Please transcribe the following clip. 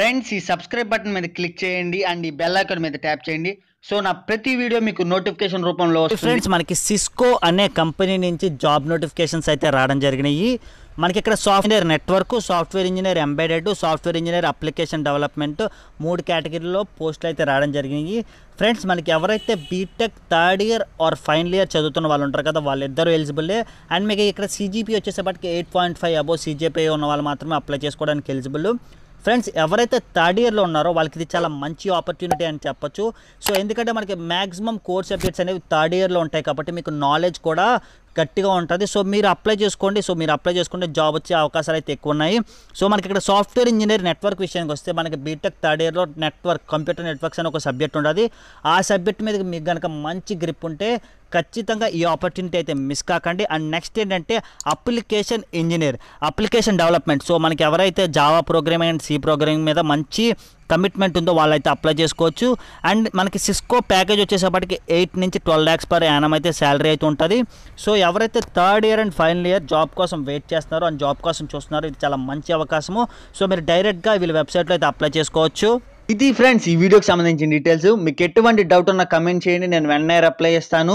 friends ఈ subscribe button మీద click చేయండి అండ్ ఈ బెల్ ఐకాన్ మీద ట్యాప్ చేయండి సో నా ప్రతి వీడియో మీకు నోటిఫికేషన్ రూపంలో ఫ్రెండ్స్ మనకి సిస్కో అనే కంపెనీ నుంచి జాబ్ నోటిఫికేషన్స్ అయితే రావడం జరిగినాయి మనకి ఇక్కడ software network software engineer embedded software engineer application development మూడు కేటగిరీలో పోస్టులు అయితే రావడం జరిగినాయి ఫ్రెండ్స్ మనకి ఎవరైతే BTech third year or final year చదువుతున్న వాళ్ళు ఉంటారు కదా వాళ్ళిద్దరూ ఎలిజిబుల్ అండ్ మీకు ఇక్కడ సిజిపి వచ్చేసేపటికి eight point five above CGPA ఉన్న వాళ్ళు మాత్రమే అప్లై చేసుకోవడానికి ఎలిజిబుల్ ఫ్రెండ్స్ ఎవరైతే థర్డ్ ఇయర్లో ఉన్నారో వాళ్ళకి ఇది చాలా మంచి ఆపర్చునిటీ అని చెప్పొచ్చు సో ఎందుకంటే మనకి మ్యాక్సిమం కోర్స్ సబ్జెక్ట్స్ అనేవి థర్డ్ ఇయర్లో ఉంటాయి కాబట్టి మీకు నాలెడ్జ్ కూడా గట్టిగా ఉంటుంది సో మీరు అప్లై చేసుకోండి సో మీరు అప్లై చేసుకుంటే జాబ్ వచ్చే అవకాశాలు అయితే ఎక్కువ ఉన్నాయి సో మనకి ఇక్కడ సాఫ్ట్వేర్ ఇంజనీర్ నెట్వర్క్ విషయానికి వస్తే మనకి బీటెక్ థర్డ్ ఇయర్లో నెట్వర్క్ కంప్యూటర్ నెట్వర్క్స్ అని ఒక సబ్జెక్ట్ ఉంటుంది ఆ సబ్జెక్ట్ మీద మీకు కనుక మంచి గ్రిప్ ఉంటే ఖచ్చితంగా ఈ ఆపర్చునిటీ అయితే మిస్ కాకండి అండ్ నెక్స్ట్ ఏంటంటే application engineer application development so మనకి ఎవరైతే Java programming and C programming మీద మంచి కమిట్మెంట్ ఉందో వాళ్ళైతే అప్లై చేసుకోవచ్చు అండ్ మనకి సిస్కో ప్యాకేజ్ వచ్చేసేపటికి ఎయిట్ నుంచి ట్వెల్వ్ ల్యాక్స్ పర్ యానం అయితే శాలరీ అయితే ఉంటుంది సో ఎవరైతే third year and final year job కోసం వెయిట్ చేస్తున్నారో అండ్ జాబ్ కోసం చూస్తున్నారో ఇది చాలా మంచి అవకాశము సో మీరు డైరెక్ట్గా వీళ్ళ వెబ్సైట్లో అయితే అప్లై చేసుకోవచ్చు ఇది ఫ్రెండ్స్ ఈ వీడియోకి సంబంధించిన డీటెయిల్స్ మీకు ఎటువంటి డౌట్ ఉన్న కమెంట్ చేయండి నేను వెంటనే రిప్లై చేస్తాను